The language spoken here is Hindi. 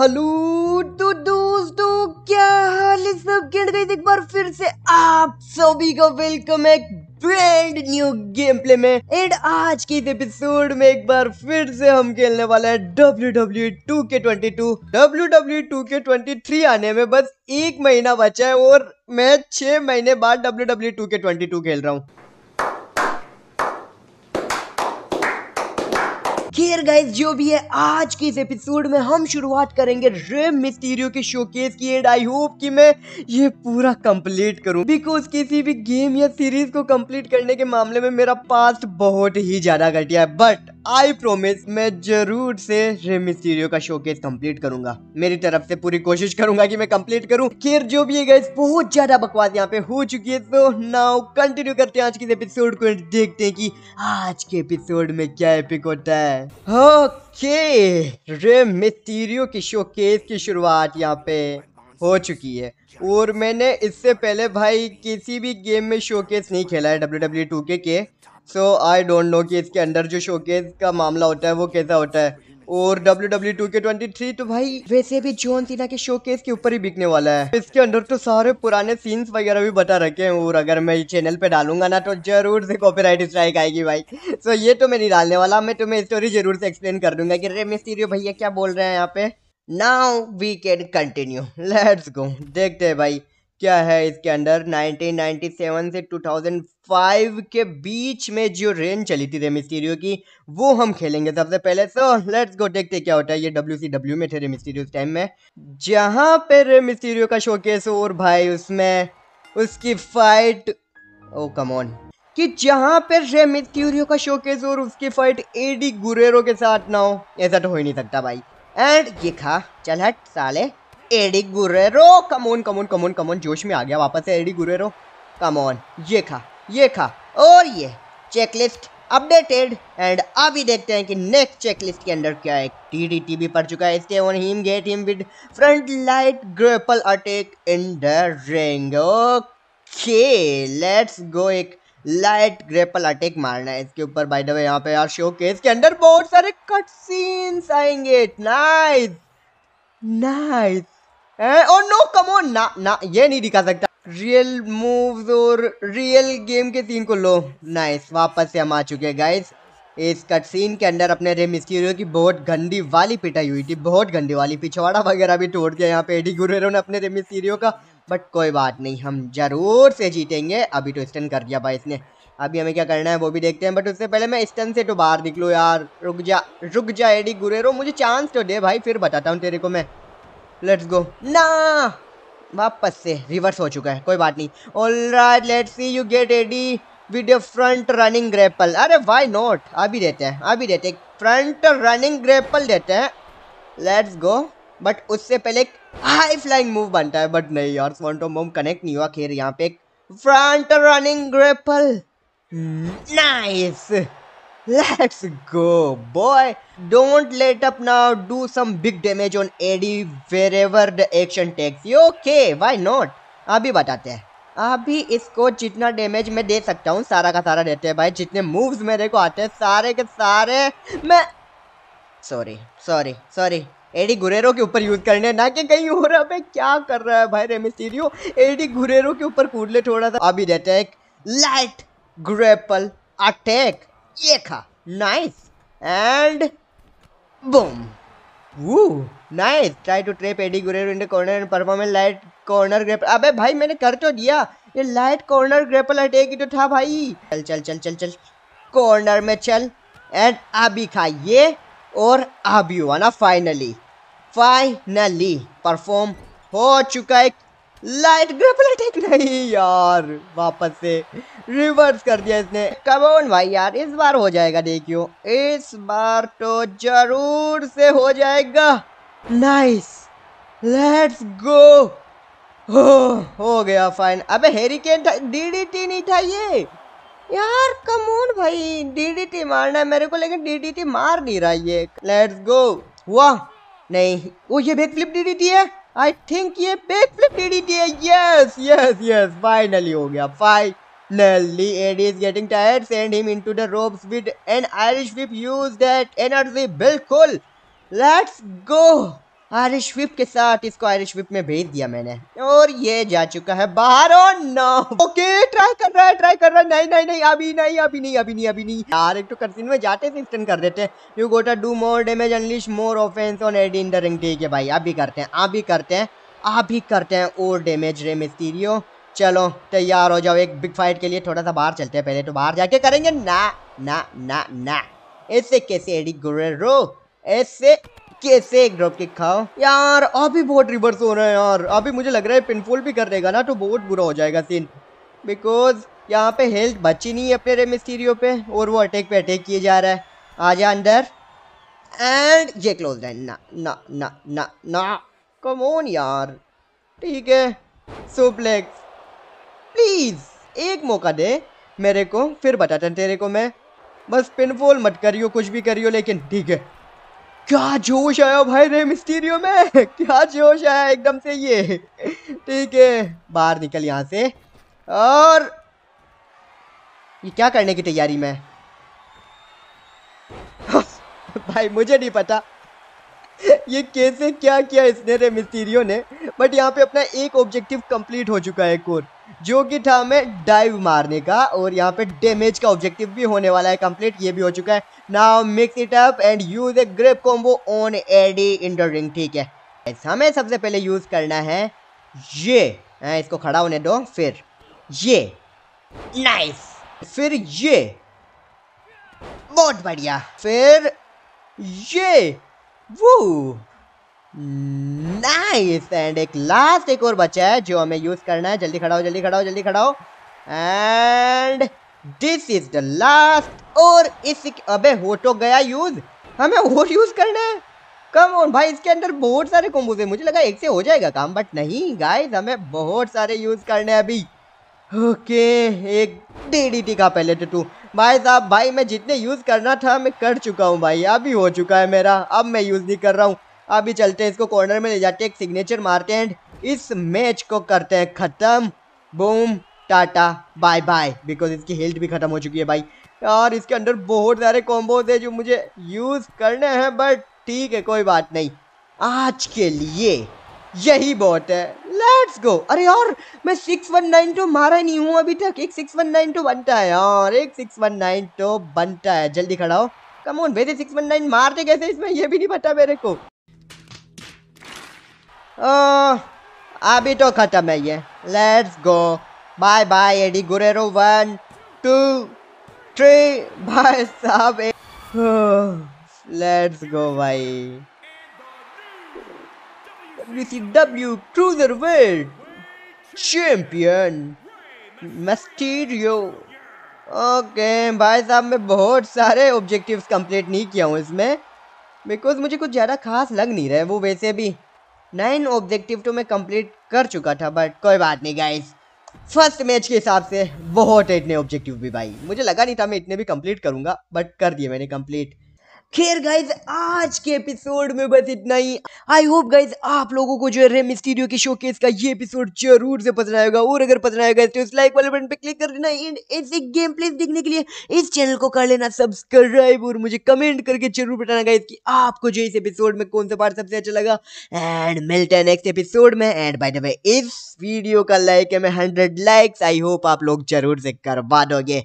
हेलो तो दोस्तों क्या हाल है सब गिर गई एक बार फिर से आप सभी का वेलकम है ब्रांड न्यू गेम प्ले में एंड आज के इस एपिसोड में एक बार फिर से हम खेलने वाले हैं W W two K twenty two W W two K twenty three आने में बस एक महीना बचा है और मैं छह महीने बाद W W two K twenty two खेल रहा हूँ खैर गाइस जो भी है आज के इस एपिसोड में हम शुरुआत करेंगे रेम मिस्टीरियो के शोकेस की एंड आई होप कि मैं ये पूरा कंप्लीट करूं बिकॉज किसी भी गेम या सीरीज को कंप्लीट करने के मामले में मेरा पास्ट बहुत ही ज्यादा घटिया है बट आई प्रोमिस मैं जरूर से रेमिस्टीरियो का शोकेस कंप्लीट करूंगा मेरी तरफ से पूरी कोशिश करूंगा कि मैं कंप्लीट करूं खैर जो भी है बहुत ज्यादा बकवास यहाँ पे हो चुकी है तो नाउ कंटिन्यू करते हैं आज के एपिसोड को देखते हैं कि आज के एपिसोड में क्या एपिक होता है ओके रेमिस्टीरियो की शोकेस की शुरुआत यहाँ पे हो चुकी है और मैंने इससे पहले भाई किसी भी गेम में शोकेस नहीं खेला है डब्ल्यू डब्ल्यू टू के सो आई डोंट नो कि इसके अंदर जो शोकेस का मामला होता है वो कैसा होता है और W W two K twenty three तो भाई वैसे भी जोन सीना के शोकेस के ऊपर ही बिकने वाला है इसके अंदर तो सारे पुराने सीन्स वगैरह भी बता रखे हैं और अगर मैं चैनल पे डालूंगा ना तो जरूर से कॉपीराइट स्ट्राइक आएगी भाई सो so, ये तो मैं नहीं डालने वाला मैं तुम्हें स्टोरी जरूर से एक्सप्लेन कर दूंगा कि रे मिस्त्री भैया क्या बोल रहे हैं यहाँ पे now we can continue let's go देखते हैं भाई क्या है इसके अंडर 1997 से 2005 के बीच में जो रेन चली थी रेमिस्टीरियो की वो हम खेलेंगे सबसे पहले सो लेट्स गो देखते क्या होता है ये डब्ल्यू सी डब्ल्यू में थे रेमिस्टीरियो टाइम में जहाँ पे रेमिस्टीरियो का शोकेस और भाई उसमें उसकी फाइट ओ कम ऑन कि जहाँ पर रेमिस्टीरियो क्यूरियो का शोकेस और उसकी फाइट एडी गुरेरो के साथ ना हो ऐसा तो हो ही नहीं सकता भाई एंड ये खा चल हट साले Eddie Guerrero come on come on come on come on जोश में आ गया वापस है एडी गुरेरो कमोन ये खा ये खा और ये चेकलिस्ट अपडेटेड एंड अभी देखते हैं कि नेक्स्ट चेकलिस्ट के अंदर क्या है टी डी टी भी पड़ चुका है इसके on him get him with front light grapple attack in the ring okay let's go एक लाइट ग्रेपल अटैक मारना है इसके ऊपर बाय द वे यहाँ पे यार शो केस के अंदर बहुत सारे कट सीन्स आएंगे nice nice oh no on ना ना ये नहीं दिखा सकता रियल मूव्स और रियल गेम के सीन को लो नाइस वापस से हम आ चुके हैं गाइस इस कट सीन के अंदर अपने रे मिस्टीरियो की बहुत गंदी वाली पिटाई हुई थी बहुत गंदी वाली पिछवाड़ा वगैरह भी तोड़ दिया यहाँ पे एडी गुरेरो ने अपने रे मिस्टीरियो का बट कोई बात नहीं हम जरूर से जीतेंगे अभी तो स्टन कर दिया भाई इसने अभी हमें क्या करना है वो भी देखते हैं बट उससे पहले मैं स्टन से तो बाहर निकलूँ यार रुक जा रुक जा एडी गुरेरो मुझे चांस तो दे भाई फिर बताता हूँ तेरे को मैं लेट्स गो ना वापस से रिवर्स हो चुका है कोई बात नहीं all right let's see you get ready with a front running grapple अरे वाई नॉट अभी देते हैं अभी देते हैं फ्रंट रनिंग ग्रेपल देते हैं लेट्स गो बट उससे पहले एक हाई फ्लाइंग मूव बनता है बट नहीं यार स्वंटो मोम कनेक्ट नहीं हुआ खेर यहाँ पे एक front running grapple nice nice! Let's go, boy. Don't let up now. Do some big damage on AD wherever the action takes you. Okay, why not? अभी बताते हैं अभी इसको जितना डैमेज मैं दे सकता हूँ सारा का सारा देते हैं भाई जितने मूव्स मेरे को आते हैं सारे के सारे मैं sorry sorry sorry Eddie Guerrero के ऊपर यूज़ करने ना कि कहीं हो रहा है क्या कर रहा है भाई रेमिस्टीरियो एडी गुरेरो के ऊपर कूद ले थोड़ा सा अभी देते हैं एक लाइट ग्रेपल अटैक ये खा nice and boom Woo, nice try to trap Eddie Guerrero in the corner and perform light corner grapple अबे भाई मैंने कर तो दिया ये लाइट कॉर्नर ग्रेपल अटैक ही तो था भाई चल चल चल चल चल कॉर्नर में चल एंड अभी खा ये और अभी हुआ ना फाइनली फाइनली परफॉर्म हो चुका है लाइट भी प्लेटिक नहीं यार वापस से रिवर्स कर दिया इसने कबोन भाई यार इस बार हो जाएगा देखियो इस बार तो जरूर से हो जाएगा नाइस लेट्स गो हो, हो गया फाइन अबे हेरिकेन था डीडीटी नहीं था ये यार कमोन भाई डीडीटी मारना है मेरे को लेकिन डीडीटी मार नहीं रहा ये लेट्स गो वाह नहीं वो ये बैक फ्लिप डीडीटी है आई थिंक ये बैक फ्लिप DDT है यस यस यस फाइनली हो गया finally Eddie is getting tired send him into the ropes with an Irish whip use that energy बिल्कुल लेट्स गो आयरिश विप के साथ इसको आयरिश विप में भेज दिया मैंने और ये जा चुका है बाहर और नो ओके ट्राई कर रहा है ट्राई कर रहा है नहीं नहीं नहीं अभी नहीं अभी नहीं अभी नहीं अभी नहीं यार एक तो कर्सिन में जाते थे स्टन कर देते हैं you gotta do more damage unleash more offense on Ed in the ring ठीक है भाई आप भी करते हैं आप भी करते हैं आप भी करते हैं और डैमेज रे मिस्टीरियो चलो तैयार हो जाओ एक बिग फाइट के लिए थोड़ा सा बाहर चलते हैं पहले तो बाहर जाके करेंगे ना ना ना ना ऐसे कैसे एडी गुरेरो ऐसे कैसे एक ड्रॉप किक खाओ यार अभी बहुत रिवर्स हो रहा है यार अभी मुझे लग रहा है पिनफॉल भी कर देगा ना तो बहुत बुरा हो जाएगा सीन बिकॉज यहाँ पे हेल्थ बची नहीं है अपने रेमिस्टीरियो पे और वो अटैक पे अटैक किए जा रहा है आ जा अंदर एंड ये क्लोज ना ना ना ना ना कम ऑन यार ठीक है सुप्लेक्स प्लीज़ एक मौका दे मेरे को फिर बताता तेरे को मैं बस पिनफॉल मत करियो कुछ भी करियो लेकिन ठीक है क्या जोश आया भाई रे मिस्टीरियो में क्या जोश आया एकदम से ये ठीक है बाहर निकल यहाँ से और ये क्या करने की तैयारी में भाई मुझे नहीं पता ये कैसे क्या किया इसने रे मिस्टीरियो ने बट यहाँ पे अपना एक ऑब्जेक्टिव कंप्लीट हो चुका है कोर्स जो कि था हमें डाइव मारने का और यहाँ पे डैमेज का ऑब्जेक्टिव भी होने वाला है कंप्लीट ये भी हो चुका है now mix it up and use a grapple combo on Eddie in ring ठीक है हमें सबसे पहले यूज करना है ये हाँ, इसको खड़ा होने दो फिर ये नाइस फिर ये बहुत बढ़िया फिर ये वो नाइस एंड एक लास्ट एक और बचा है जो हमें यूज करना है जल्दी खड़ा हो जल्दी खड़ा हो जल्दी खड़ा हो and this is the last और इस अबे हो तो गया यूज हमें और यूज करना है कम ऑन भाई इसके अंदर बहुत सारे कॉम्बोज है मुझे लगा एक से हो जाएगा काम बट नहीं गाइस हमें बहुत सारे यूज करने हैं अभी ओके okay, एक डी का पहले तो टू भाई साहब भाई मैं जितने यूज़ करना था मैं कर चुका हूँ भाई अभी हो चुका है मेरा अब मैं यूज़ नहीं कर रहा हूँ अभी चलते हैं इसको कॉर्नर में ले जाते हैं एक सिग्नेचर मारते हैं इस मैच को करते हैं ख़त्म बूम टाटा बाय बाय बिकॉज इसकी हेल्थ भी ख़त्म हो चुकी है भाई और इसके अंदर बहुत सारे कॉम्बोज है जो मुझे यूज़ करने हैं बट ठीक है कोई बात नहीं आज के लिए यही बहुत है लेट्स गो अरे यार मैं सिक्स वन नाइन टू मारा नहीं हूँ अभी तक एक सिक्स वन नाइन टू बनता है और एक सिक्स वन नाइन टू बनता है जल्दी खड़ा हो कम ऑन वैसे सिक्स वन नाइन मारते कैसे इसमें ये भी नहीं पता मेरे को Oh, अभी तो ख़त्म है ये let's go bye bye Eddie Guerrero one two three bye साहब लेट्स oh, गो भाई W WCW world Champion Mysterio okay भाई साहब मैं बहुत सारे ऑब्जेक्टिव्स कंप्लीट नहीं किया हूँ इसमें बिकॉज मुझे कुछ ज़्यादा खास लग नहीं रहा है वो वैसे भी नाइन ऑब्जेक्टिव तो मैं कंप्लीट कर चुका था बट कोई बात नहीं गाइज फर्स्ट मैच के हिसाब से बहुत है इतने ऑब्जेक्टिव भी भाई मुझे लगा नहीं था मैं इतने भी कंप्लीट करूंगा बट कर दिए मैंने कंप्लीट खैर गाइज आज के एपिसोड में बस इतना ही आई होप गाइज आप लोगों को जो है रेम स्टूडियो के शो केस का ये एपिसोड जरूर से पसंद आएगा और अगर पसंद आएगा तो इस लाइक वाले बटन पे क्लिक कर देना एंड ऐसे गेम प्लेस देखने के लिए इस चैनल को कर लेना सब्सक्राइब और मुझे कमेंट करके जरूर बताना गाइज कि आपको जो इस एपिसोड में कौन सा पार्ट सबसे अच्छा लगा एंड मिलते हैं नेक्स्ट एपिसोड में एंड बाय द वे इस वीडियो का लाइक है मैं हंड्रेड लाइक्स आई होप आप लोग जरूर से करवा दोगे